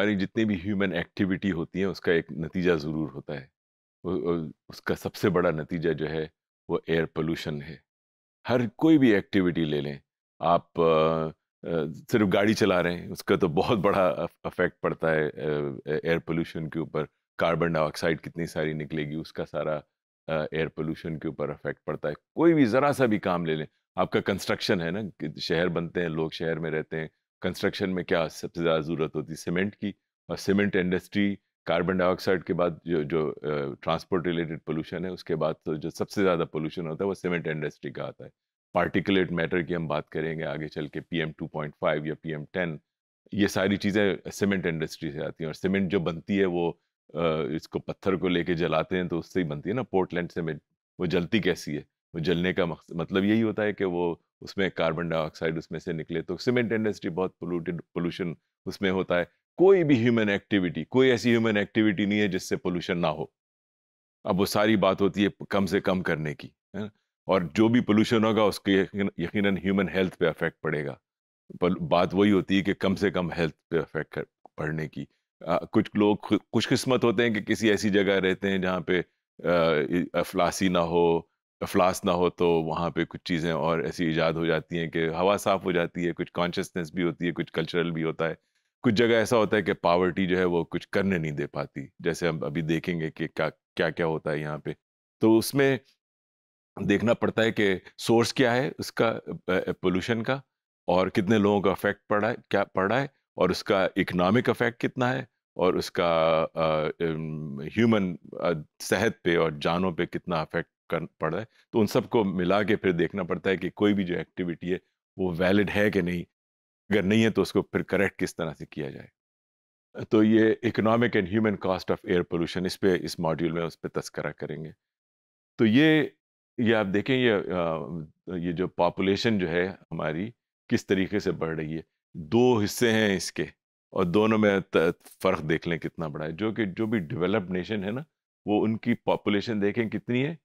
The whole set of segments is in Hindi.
हमारी जितनी भी ह्यूमन एक्टिविटी होती है उसका एक नतीजा ज़रूर होता है उसका सबसे बड़ा नतीजा जो है वो एयर पोल्यूशन है हर कोई भी एक्टिविटी ले लें आप आ, सिर्फ गाड़ी चला रहे हैं उसका तो बहुत बड़ा अफेक्ट पड़ता है एयर पोल्यूशन के ऊपर कार्बन डाइऑक्साइड कितनी सारी निकलेगी उसका सारा एयर पोल्यूशन के ऊपर अफेक्ट पड़ता है कोई भी ज़रा सा भी काम ले लें आपका कंस्ट्रक्शन है ना शहर बनते हैं लोग शहर में रहते हैं कंस्ट्रक्शन में क्या सबसे ज़्यादा ज़रूरत होती है सीमेंट की और सीमेंट इंडस्ट्री कार्बन डाइऑक्साइड के बाद जो जो ट्रांसपोर्ट रिलेटेड पोल्यूशन है उसके बाद तो जो सबसे ज़्यादा पोल्यूशन होता है वो सीमेंट इंडस्ट्री का आता है पार्टिकुलेट मैटर की हम बात करेंगे आगे चल के P M two point five या पी एम टेन ये सारी चीज़ें सीमेंट इंडस्ट्री से आती हैं और सीमेंट जो बनती है वो इसको पत्थर को लेके जलाते हैं तो उससे ही बनती है ना पोर्टलैंड सीमेंट वो जलती कैसी है वो जलने का मतलब यही होता है कि वो उसमें कार्बन डाइऑक्साइड उसमें से निकले तो सीमेंट इंडस्ट्री बहुत पोलूटेड पोल्यूशन उसमें होता है कोई भी ह्यूमन एक्टिविटी कोई ऐसी ह्यूमन एक्टिविटी नहीं है जिससे पोल्यूशन ना हो अब वो सारी बात होती है कम से कम करने की है ना और जो भी पोल्यूशन होगा उसके यकीन ह्यूमन हेल्थ पे अफेक्ट पड़ेगा पर बात वही होती है कि कम से कम हेल्थ पे अफेक्ट पड़ने की आ, कुछ लोग खुशकिस्मत होते हैं कि किसी ऐसी जगह रहते हैं जहाँ पे अफलासी ना हो अफलास ना हो तो वहाँ पे कुछ चीज़ें और ऐसी ईजाद हो जाती हैं कि हवा साफ़ हो जाती है कुछ कॉन्शियसनेस भी होती है कुछ कल्चरल भी होता है कुछ जगह ऐसा होता है कि पावर्टी जो है वो कुछ करने नहीं दे पाती जैसे हम अभी देखेंगे कि क्या क्या क्या होता है यहाँ पे तो उसमें देखना पड़ता है कि सोर्स क्या है उसका पोल्यूशन का और कितने लोगों का अफेक्ट पड़ा है क्या पड़ा है और उसका इकनॉमिक अफेक्ट कितना है और उसका ह्यूमन सेहत पे और जानों पे कितना अफेक्ट कर पड़ रहा है तो उन सबको मिला के फिर देखना पड़ता है कि कोई भी जो एक्टिविटी है वो वैलिड है कि नहीं अगर नहीं है तो उसको फिर करेक्ट किस तरह से किया जाए तो ये economic and human cost of air pollution इस पर इस मॉड्यूल में उस पर तस्करा करेंगे तो ये ये आप देखें ये ये जो पॉपुलेशन जो है हमारी किस तरीके से बढ़ रही है दो हिस्से हैं इसके और दोनों में फ़र्क देख लें कितना बड़ा है जो कि जो भी डेवलप्ड नेशन है ना वो उनकी पॉपुलेशन देखें कितनी है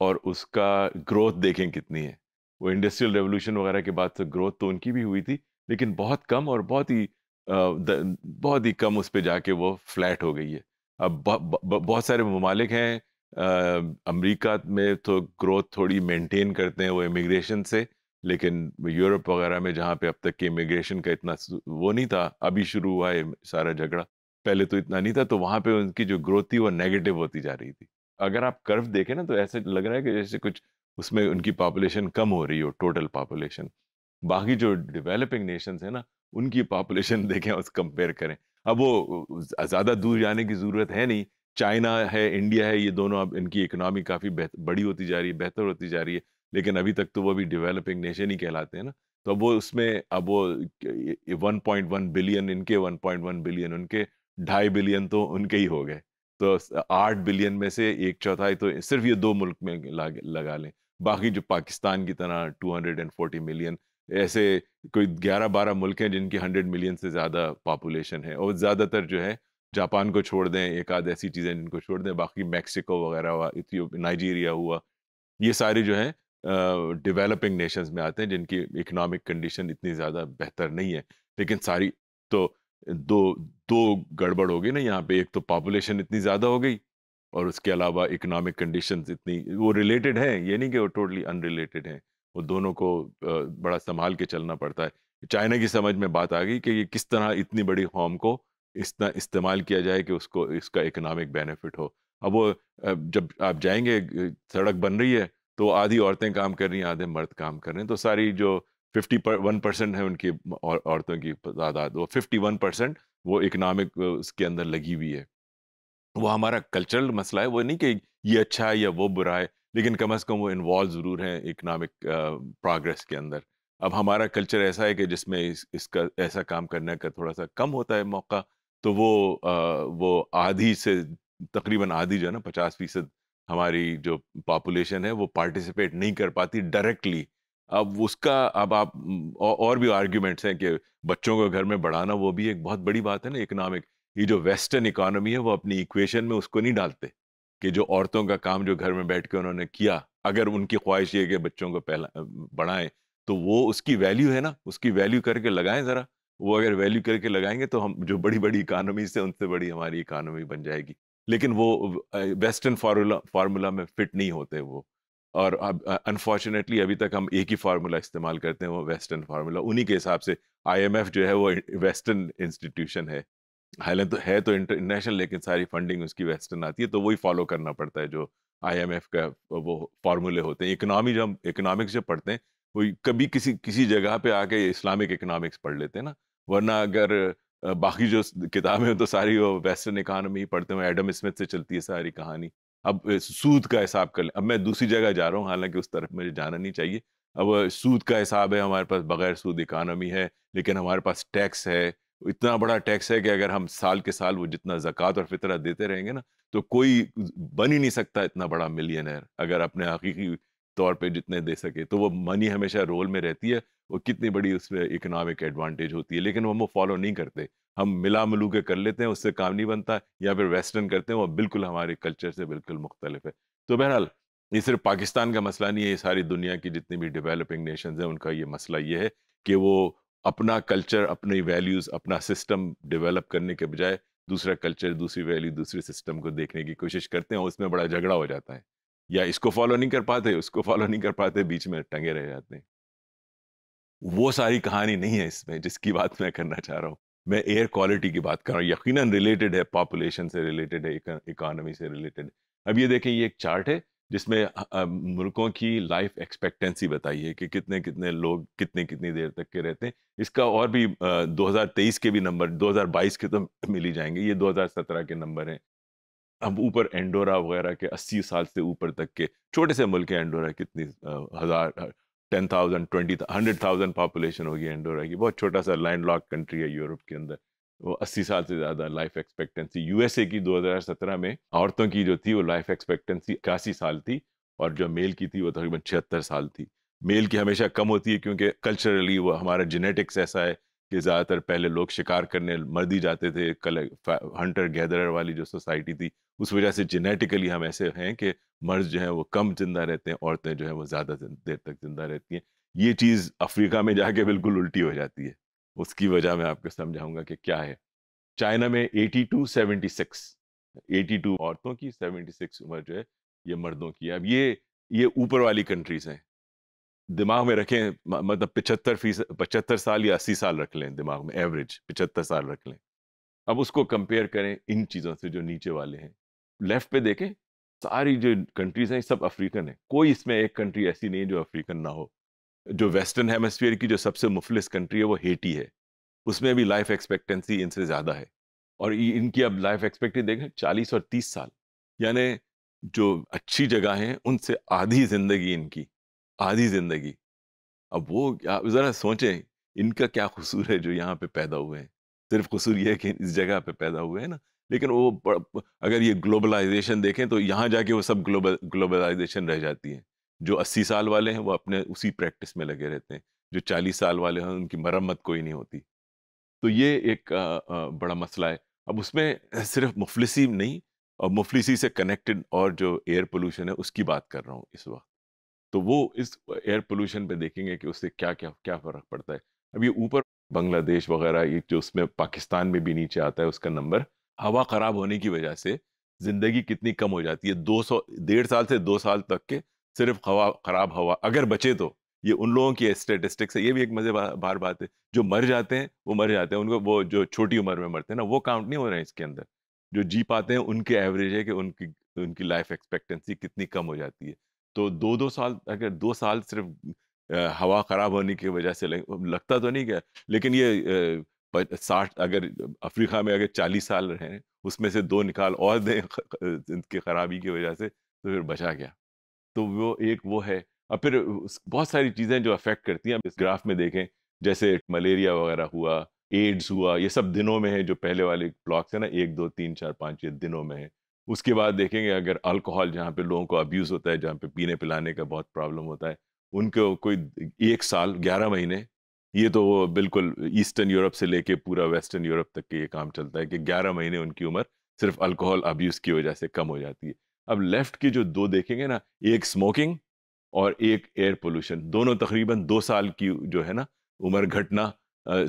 और उसका ग्रोथ देखें कितनी है वो इंडस्ट्रियल रेवोल्यूशन वगैरह के बाद तो ग्रोथ तो उनकी भी हुई थी लेकिन बहुत कम और बहुत ही बहुत ही कम उस पर जाके वो फ्लैट हो गई है अब बहुत सारे ममालिक हैं अमेरिका में तो ग्रोथ थोड़ी मेंटेन करते हैं वो इमिग्रेशन से लेकिन यूरोप वगैरह में जहाँ पे अब तक के इमिग्रेशन का इतना वो नहीं था अभी शुरू हुआ है सारा झगड़ा पहले तो इतना नहीं था तो वहाँ पे उनकी जो ग्रोथ थी वो नेगेटिव होती जा रही थी अगर आप कर्व देखें ना तो ऐसे लग रहा है कि जैसे कुछ उसमें उनकी पॉपुलेशन कम हो रही हो टोटल पॉपुलेशन बाकी जो डेवलपिंग नेशंस है ना उनकी पॉपुलेशन देखें उस कंपेयर करें अब वो ज़्यादा दूर जाने की ज़रूरत है नहीं चाइना है इंडिया है ये दोनों अब इनकी इकोनॉमी काफ़ी बड़ी होती जा रही है बेहतर होती जा रही है लेकिन अभी तक तो वो अभी डेवलपिंग नेशन ही कहलाते हैं ना तो अब वो उसमें अब वो 1.1 बिलियन इनके 1.1 बिलियन उनके ढाई बिलियन तो उनके ही हो गए तो आठ बिलियन में से एक चौथाई तो सिर्फ ये दो मुल्क में लगा लें बाकी जो पाकिस्तान की तरह 240 मिलियन ऐसे कोई 11-12 मुल्क हैं जिनकी 100 मिलियन से ज़्यादा पॉपुलेशन है और ज़्यादातर जो है जापान को छोड़ दें एक आध ऐसी चीज़ें जिनको छोड़ दें बाकी मैक्सिको वगैरह हुआ इथियोपिया नाइजीरिया हुआ ये सारे जो हैं डेवलपिंग नेशंस में आते हैं जिनकी इकोनॉमिक कंडीशन इतनी ज़्यादा बेहतर नहीं है लेकिन सारी तो दो दो गड़बड़ हो गई ना यहाँ पे एक तो पॉपुलेशन इतनी ज़्यादा हो गई और उसके अलावा इकोनॉमिक कंडीशंस इतनी वो रिलेटेड हैं ये नहीं कि वो टोटली अनरिलेटेड हैं वो दोनों को बड़ा संभाल के चलना पड़ता है चाइना की समझ में बात आ गई कि ये किस तरह इतनी बड़ी कौम को इस इस्तेमाल किया जाए कि उसको इसका इकोनॉमिक बेनिफिट हो अब वो जब आप जाएंगे सड़क बन रही है तो आधी औरतें काम कर रही हैं आधे मर्द काम कर रहे हैं तो सारी जो फिफ्टी पर वन परसेंट है उनकी और, औरतों की तादाद वो फिफ्टी वन परसेंट वो इकनॉमिक उसके अंदर लगी हुई है वो हमारा कल्चरल मसला है वो नहीं कि ये अच्छा है या वो बुरा है लेकिन कम अज़ कम वो इन्वॉल्व ज़रूर हैं इकनॉमिक प्रोग्रेस के अंदर अब हमारा कल्चर ऐसा है कि जिसमें इस, इसका ऐसा काम करने का थोड़ा सा कम होता है मौका तो वो आ, वो आधी से तकरीबन आधी जो है ना पचास फीसद हमारी जो पॉपुलेशन है वो पार्टिसिपेट नहीं कर पाती डायरेक्टली अब उसका अब आप और भी आर्ग्यूमेंट्स हैं कि बच्चों को घर में बढ़ाना वो भी एक बहुत बड़ी बात है ना इकोनॉमिक ये जो वेस्टर्न इकोनॉमी है वो अपनी इक्वेशन में उसको नहीं डालते कि जो औरतों का काम जो घर में बैठ के उन्होंने किया अगर उनकी ख्वाहिश ये कि बच्चों को पहला बढ़ाएं तो वो उसकी वैल्यू है ना उसकी वैल्यू करके लगाएं ज़रा वो अगर वैल्यू करके लगाएंगे तो हम जो बड़ी बड़ी इकानमी से उनसे बड़ी हमारी इकानमी बन जाएगी लेकिन वो वेस्टर्न फार्मूला फार्मूला में फिट नहीं होते वो और अब अनफॉर्चुनेटली अभी तक हम एक ही फार्मूला इस्तेमाल करते हैं वो वेस्टर्न फार्मूला उन्हीं के हिसाब से आईएमएफ जो है वो वेस्टर्न इंस्टीट्यूशन है हालांकि तो है तो इंटरनेशनल लेकिन सारी फंडिंग उसकी वेस्टर्न आती है तो वही फॉलो करना पड़ता है जो आईएमएफ का वो फार्मूले होते हैं इकनॉमी जो हम इकनॉमिक्स जो पढ़ते हैं वो कभी किसी किसी जगह पे आके इस्लामिक इकनॉमिक्स पढ़ लेते हैं ना वरना अगर बाकी जो किताबें तो सारी वो वेस्टर्न इकानमी पढ़ते हैं एडम स्मिथ से चलती है सारी कहानी अब सूद का हिसाब कर लें अब मैं दूसरी जगह जा रहा हूँ हालांकि उस तरफ मुझे जाना नहीं चाहिए अब सूद का हिसाब है हमारे पास बगैर सूद इकानमी है लेकिन हमारे पास टैक्स है इतना बड़ा टैक्स है कि अगर हम साल के साल वो जितना ज़क़़त और फितरा देते रहेंगे ना तो कोई बन ही नहीं सकता इतना बड़ा मिलियनर अगर अपने हकीकी तौर पे जितने दे सके तो वो मनी हमेशा रोल में रहती है और कितनी बड़ी उसमें इकोनॉमिक एडवांटेज होती है लेकिन हम वो फॉलो नहीं करते हम मिला मिलू के कर लेते हैं उससे काम नहीं बनता या फिर वेस्टर्न करते हैं वो बिल्कुल हमारे कल्चर से बिल्कुल मुख्तलिफ है तो बहरहाल ये सिर्फ पाकिस्तान का मसला नहीं है ये सारी दुनिया की जितनी भी डेवलपिंग नेशन हैं उनका ये मसला ये है कि वो अपना कल्चर अपनी वैल्यूज़ अपना सिस्टम डेवलप करने के बजाय दूसरा कल्चर दूसरी वैल्यू दूसरे सिस्टम को देखने की कोशिश करते हैं और उसमें बड़ा झगड़ा हो जाता है या इसको फॉलो नहीं कर पाते उसको फॉलो नहीं कर पाते बीच में टंगे रह जाते हैं वो सारी कहानी नहीं है इसमें जिसकी बात मैं करना चाह रहा हूँ मैं एयर क्वालिटी की बात कर रहा हूँ यकीन रिलेटेड है पॉपुलेशन से रिलेटेड है इकोनॉमी से रिलेटेड अब ये देखें ये एक चार्ट है जिसमें मुल्कों की लाइफ एक्सपेक्टेंसी बताई है कि कितने कितने लोग कितने कितनी देर तक के रहते हैं इसका और भी 2023 के भी नंबर 2022 के तो मिली जाएंगे ये 2017 के नंबर हैं अब ऊपर एंडोरा वगैरह के 80 साल से ऊपर तक के छोटे से मुल्क है एंडोरा कितनी हज़ार ten thousand twenty hundred thousand population होगी एंडोरा की बहुत छोटा सा लैंड लॉक कंट्री है यूरोप के अंदर वो अस्सी साल से ज़्यादा लाइफ एक्सपेक्टेंसी यूएसए की 2017 में औरतों की जो थी वो लाइफ एक्सपेक्टेंसी इक्यासी साल थी और जो मेल की थी वो तकरीबन छिहत्तर साल थी मेल की हमेशा कम होती है क्योंकि कल्चरली वो हमारा जेनेटिक्स ऐसा है कि ज़्यादातर पहले लोग शिकार करने ही जाते थे कल हंटर गैदरर वाली जो सोसाइटी थी उस वजह से जेनेटिकली हम ऐसे हैं कि मर्द जो है वो कम जिंदा रहते हैं औरतें जो है वो ज़्यादा देर तक जिंदा रहती हैं ये चीज़ अफ्रीका में जाके बिल्कुल उल्टी हो जाती है उसकी वजह मैं आपको समझाऊंगा कि क्या है चाइना में 82 76 82 औरतों की 76 उम्र जो है ये मर्दों की है अब ये ये ऊपर वाली कंट्रीज हैं दिमाग में रखें मतलब पिछहत्तर फीस पचहत्तर साल या अस्सी साल रख लें दिमाग में एवरेज पिछहत्तर साल रख लें अब उसको कंपेयर करें इन चीज़ों से जो नीचे वाले हैं लेफ्ट पे देखें सारी जो कंट्रीज हैं सब अफ्रीकन है कोई इसमें एक कंट्री ऐसी नहीं है जो अफ्रीकन ना हो जो वेस्टर्न हेमस्फीयर की जो सबसे मुफलिस कंट्री है वो हेटी है उसमें भी लाइफ एक्सपेक्टेंसी इनसे ज़्यादा है और इनकी अब लाइफ एक्सपेक्टेंसी देखें चालीस और तीस साल यानी जो अच्छी जगह हैं उनसे आधी ज़िंदगी इनकी आधी ज़िंदगी अब वो आप ज़रा सोचें इनका क्या कसूर है जो यहाँ पे पैदा हुए हैं सिर्फ कसूर ये है कि इस जगह पे पैदा हुए हैं ना लेकिन वो अगर ये ग्लोबलाइजेशन देखें तो यहाँ जाके वो सब ग्लोबल ग्लोबलाइजेशन रह जाती है जो अस्सी साल वाले हैं वो अपने उसी प्रैक्टिस में लगे रहते हैं जो चालीस साल वाले हैं उनकी मरम्मत कोई नहीं होती तो ये एक आ, आ, बड़ा मसला है अब उसमें सिर्फ मुफलिसी नहीं और मुफलिसी से कनेक्टेड और जो एयर पोल्यूशन है उसकी बात कर रहा हूँ इस वक्त तो वो इस एयर पोल्यूशन पे देखेंगे कि उससे क्या क्या क्या फ़र्क पड़ता है अब ये ऊपर बांग्लादेश वगैरह ये जो उसमें पाकिस्तान में भी नीचे आता है उसका नंबर हवा ख़राब होने की वजह से ज़िंदगी कितनी कम हो जाती है दो सौ डेढ़ साल से दो साल तक के सिर्फ हवा ख़राब हवा अगर बचे तो ये उन लोगों की स्टेटिस्टिक्स है ये भी एक मजे बार बात है जो मर जाते हैं वो मर जाते हैं उनको वो जो छोटी उम्र में मरते हैं ना वो काउंट नहीं हो रहे हैं इसके अंदर जो जी पाते हैं उनके एवरेज है कि उनकी उनकी लाइफ एक्सपेक्टेंसी कितनी कम हो जाती है तो दो दो साल अगर दो साल सिर्फ हवा ख़राब होने की वजह से लगता तो नहीं गया लेकिन ये साठ अगर अफ्रीका में अगर चालीस साल रहे उसमें से दो निकाल और दें इनकी खराबी की वजह से तो फिर बचा गया तो वो एक वो है और फिर बहुत सारी चीज़ें जो अफेक्ट करती हैं इस ग्राफ में देखें जैसे मलेरिया वगैरह हुआ एड्स हुआ ये सब दिनों में है जो पहले वाले ब्लॉक्स है ना एक दो तीन चार पाँच ये दिनों में है उसके बाद देखेंगे अगर अल्कोहल जहाँ पे लोगों को अब्यूज़ होता है जहाँ पे पीने पिलाने का बहुत प्रॉब्लम होता है उनको कोई एक साल ग्यारह महीने ये तो वो बिल्कुल ईस्टर्न यूरोप से लेके पूरा वेस्टर्न यूरोप तक के ये काम चलता है कि ग्यारह महीने उनकी उम्र सिर्फ अल्कोहल अब्यूज़ की वजह से कम हो जाती है अब लेफ्ट की जो दो देखेंगे ना एक स्मोकिंग और एक एयर पोल्यूशन दोनों तकरीबन दो साल की जो है ना उम्र घटना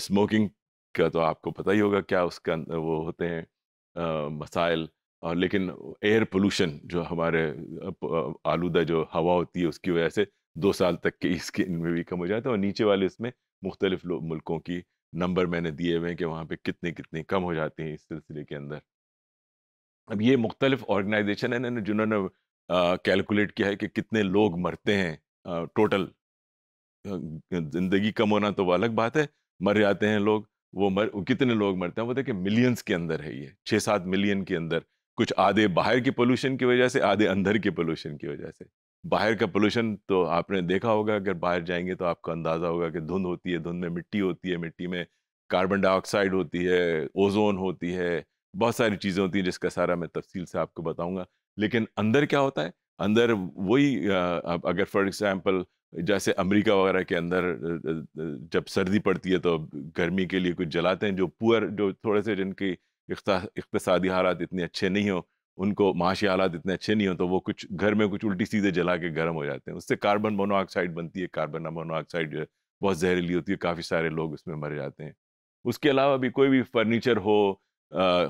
स्मोकिंग का तो आपको पता ही होगा क्या उसका वो होते हैं मसाइल और लेकिन एयर पोल्यूशन जो हमारे आलूदा जो हवा होती है उसकी वजह से दो साल तक के इसके इनमें भी कम हो जाता है और नीचे वाले इसमें मुख्तलिफ मुल्कों की नंबर मैंने दिए हुए हैं कि वहाँ पे कितने कितने कम हो जाते हैं इस सिलसिले के अंदर अब ये मुख्तलिफ ऑर्गेनाइजेशन है जिन्होंने कैलकुलेट किया है कि कितने लोग मरते हैं टोटल ज़िंदगी कम होना तो वो अलग बात है मर जाते हैं लोग वो मर कितने लोग मरते हैं वो देखिए मिलियंस के अंदर है ये छः सात मिलियन के अंदर कुछ आधे बाहर के पोल्यूशन की वजह से आधे अंदर के पोल्यूशन की वजह से बाहर का पोल्यूशन तो आपने देखा होगा अगर बाहर जाएंगे तो आपको अंदाज़ा होगा कि धुंध होती है धुंध में मिट्टी होती है मिट्टी में कार्बन डाइऑक्साइड होती है ओजोन होती है बहुत सारी चीज़ें होती हैं जिसका सारा मैं तफसील से आपको बताऊँगा लेकिन अंदर क्या होता है अंदर वही अगर फॉर एग्ज़ाम्पल जैसे अमेरिका वगैरह के अंदर जब सर्दी पड़ती है तो गर्मी के लिए कुछ जलाते हैं जो पुअर जो थोड़े से जिनकी इकतसादी हालात इतने अच्छे नहीं हों उनको माशी हालात इतने अच्छे नहीं हों तो वो कुछ घर में कुछ उल्टी सीधे जला के गर्म हो जाते हैं उससे कार्बन मोनोऑक्साइड बनती है कार्बन मोनोऑक्साइड जो है बहुत जहरीली होती है काफ़ी सारे लोग उसमें मर जाते हैं उसके अलावा भी कोई भी फर्नीचर हो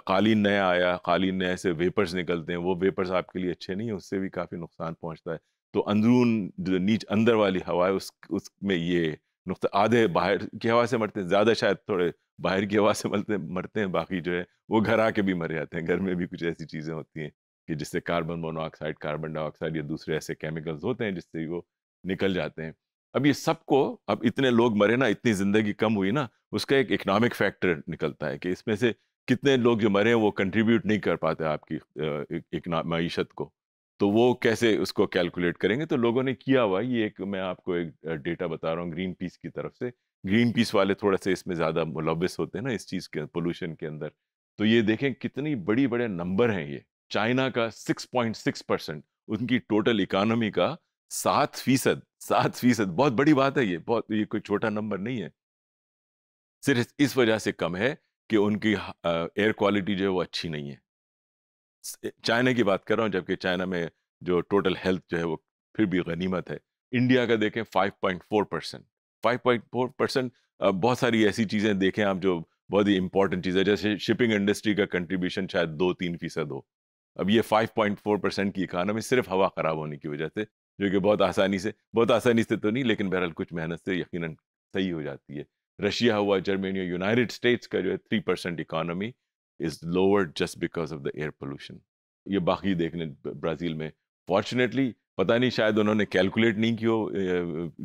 कालीन नया आया कालीन नए से वेपर्स निकलते हैं वो वेपर्स आपके लिए अच्छे नहीं हैं उससे भी काफ़ी नुकसान पहुँचता है तो अंदरून जो नीच अंदर वाली हवा है उस उसमें ये नुकता आधे बाहर की हवा से मरते हैं ज़्यादा शायद थोड़े बाहर की हवा से मरते मरते हैं बाकी जो है वो घर आके भी मर जाते हैं घर में भी कुछ ऐसी चीज़ें होती हैं कि जिससे कार्बन मोनोऑक्साइड कार्बन डाइऑक्साइड या दूसरे ऐसे केमिकल्स होते हैं जिससे वो निकल जाते हैं अब ये सबको अब इतने लोग मरे ना इतनी ज़िंदगी कम हुई ना उसका एक इकनॉमिक फैक्टर निकलता है कि इसमें से कितने लोग जो मरे हैं वो कंट्रीब्यूट नहीं कर पाते आपकी मीशत को तो वो कैसे उसको कैलकुलेट करेंगे तो लोगों ने किया हुआ ये एक मैं आपको एक डेटा बता रहा हूँ ग्रीन पीस की तरफ से ग्रीन पीस वाले थोड़ा से इसमें ज़्यादा मुलविस होते हैं ना इस चीज़ के पोल्यूशन के अंदर तो ये देखें कितनी बड़ी बड़े नंबर हैं ये चाइना का 6.6 परसेंट उनकी टोटल इकानमी का सात फीसद सात फीसद बहुत बड़ी बात है ये बहुत ये कोई छोटा नंबर नहीं है सिर्फ इस वजह से कम है कि उनकी एयर क्वालिटी जो है वो अच्छी नहीं है चाइना की बात कर रहा हूँ जबकि चाइना में जो टोटल हेल्थ जो है वो फिर भी गनीमत है इंडिया का देखें 5.4 परसेंट फोर परसेंट बहुत सारी ऐसी चीज़ें देखें आप जो बहुत ही इंपॉर्टेंट चीज़ है जैसे शिपिंग इंडस्ट्री का कंट्रीब्यूशन शायद दो तीन फीसद हो अब ये 5.4 परसेंट की इकानमी सिर्फ हवा ख़राब होने की वजह से जो कि बहुत आसानी से बहुत आसानी से तो नहीं लेकिन बहरहाल कुछ मेहनत से यकीन सही हो जाती है रशिया हुआ जर्मनी और यूनाइटेड स्टेट्स का जो है three percent economy is lowered just because of the air pollution. ये बाकी देख लें ब्राज़ील में फॉर्चुनेटली पता नहीं शायद उन्होंने कैलकुलेट नहीं किया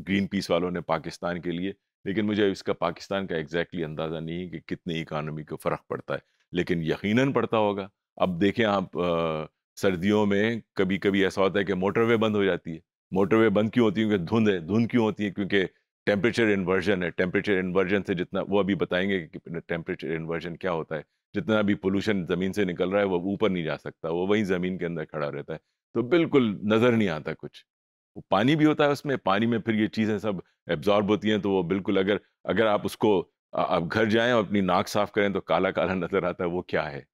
ग्रीन पीस वालों ने पाकिस्तान के लिए लेकिन मुझे इसका पाकिस्तान का एग्जैक्टली exactly अंदाज़ा नहीं है कि कितने इकानमी को फ़र्क पड़ता है लेकिन यकीन पड़ता होगा अब देखें आप आ, सर्दियों में कभी कभी ऐसा होता है कि मोटरवे बंद हो जाती है मोटरवे बंद क्यों होती है क्योंकि धुंध है धुंध क्यों होती है क्योंकि टेम्परेचर इन्वर्जन है टेम्परेचर इन्वर्जन से जितना वो अभी बताएंगे कि टेम्परेचर इन्वर्जन क्या होता है जितना भी पोल्यूशन ज़मीन से निकल रहा है वो ऊपर नहीं जा सकता वो वहीं ज़मीन के अंदर खड़ा रहता है तो बिल्कुल नज़र नहीं आता कुछ वो पानी भी होता है उसमें पानी में फिर ये चीज़ें सब एब्जॉर्ब होती हैं तो वो बिल्कुल अगर अगर आप उसको आप घर जाएं और अपनी नाक साफ करें तो काला काला नज़र आता है वो क्या है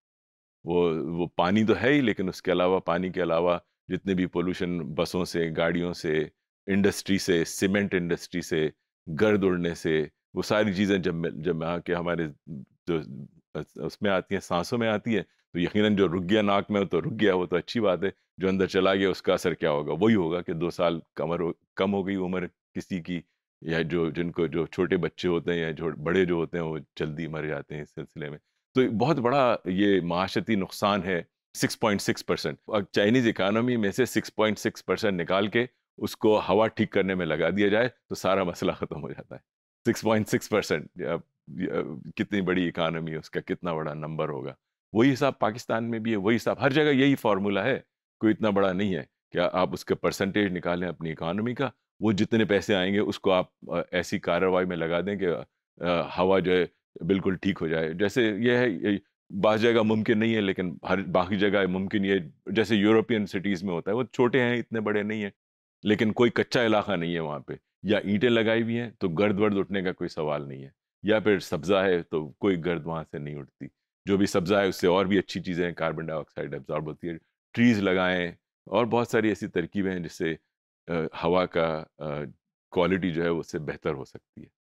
वो वो पानी तो है ही लेकिन उसके अलावा पानी के अलावा जितने भी पोल्यूशन बसों से गाड़ियों से इंडस्ट्री से सीमेंट इंडस्ट्री से गर्द उड़ने से वो सारी चीज़ें जब जब आके हमारे जो उसमें आती हैं सांसों में आती हैं तो यकीन जो रुक गया नाक में तो रुक गया वो तो अच्छी बात है जो अंदर चला गया उसका असर क्या होगा वही होगा कि दो साल कमर हो, कम हो गई उम्र किसी की या जो जिनको जो छोटे बच्चे होते हैं या जो बड़े जो होते हैं वो जल्दी मर जाते हैं इस सिलसिले में तो बहुत बड़ा ये माशती नुकसान है सिक्स पॉइंट सिक्स परसेंट अब चाइनीज़ इकानमी में से सिक्स पॉइंट सिक्स परसेंट निकाल के उसको हवा ठीक करने में लगा दिया जाए तो सारा मसला ख़त्म हो जाता है सिक्स पॉइंट सिक्स परसेंट कितनी बड़ी इकानमी उसका कितना बड़ा नंबर होगा वही हिसाब पाकिस्तान में भी है वही हिसाब हर जगह यही फार्मूला है कोई इतना बड़ा नहीं है कि आप उसका परसेंटेज निकालें अपनी इकानमी का वो जितने पैसे आएंगे उसको आप ऐसी कार्रवाई में लगा दें कि हवा जो है बिल्कुल ठीक हो जाए जैसे यह है बाकी जगह मुमकिन नहीं है लेकिन हर बाकी जगह मुमकिन ये जैसे यूरोपियन सिटीज़ में होता है वो छोटे हैं इतने बड़े नहीं हैं लेकिन कोई कच्चा इलाका नहीं है वहाँ पे या ईंटें लगाई हुई हैं तो गर्द वर्द उठने का कोई सवाल नहीं है या फिर सब्ज़ा है तो कोई गर्द वहाँ से नहीं उठती जो भी सब्ज़ा है उससे और भी अच्छी चीज़ें कार्बन डाइऑक्साइड एब्जॉर्ब होती है ट्रीज़ लगाएं और बहुत सारी ऐसी तरकीबें हैं जिससे हवा का क्वालिटी जो है उससे बेहतर हो सकती है